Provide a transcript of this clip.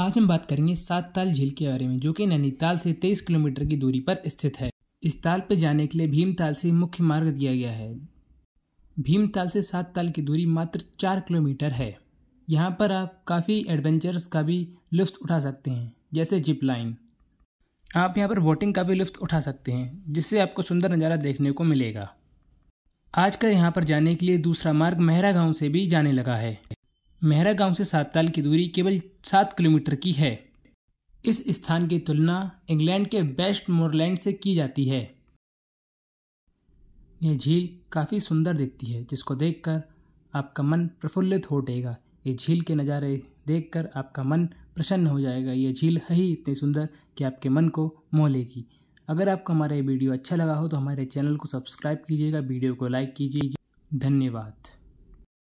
आज हम बात करेंगे सात ताल झील के बारे में जो कि नैनीताल से तेईस किलोमीटर की दूरी पर स्थित है इस ताल पर जाने के लिए भीमताल से मुख्य मार्ग दिया गया है भीमताल से सात ताल की दूरी मात्र चार किलोमीटर है यहाँ पर आप काफ़ी एडवेंचर्स का भी लुफ्त उठा सकते हैं जैसे जिप लाइन आप यहाँ पर बोटिंग का भी लुफ्त उठा सकते हैं जिससे आपको सुंदर नज़ारा देखने को मिलेगा आजकल यहाँ पर जाने के लिए दूसरा मार्ग मेहरा गांव से भी जाने लगा है मेहरा गांव से साप्ताल की दूरी केवल सात किलोमीटर की है इस स्थान की तुलना इंग्लैंड के बेस्ट मोरलैंड से की जाती है यह झील काफ़ी सुंदर दिखती है जिसको देखकर आपका मन प्रफुल्लित हो उठेगा ये झील के नज़ारे देखकर आपका मन प्रसन्न हो जाएगा यह झील है ही इतनी सुंदर कि आपके मन को मोह लेगी अगर आपको हमारा ये वीडियो अच्छा लगा हो तो हमारे चैनल को सब्सक्राइब कीजिएगा वीडियो को लाइक कीजिए धन्यवाद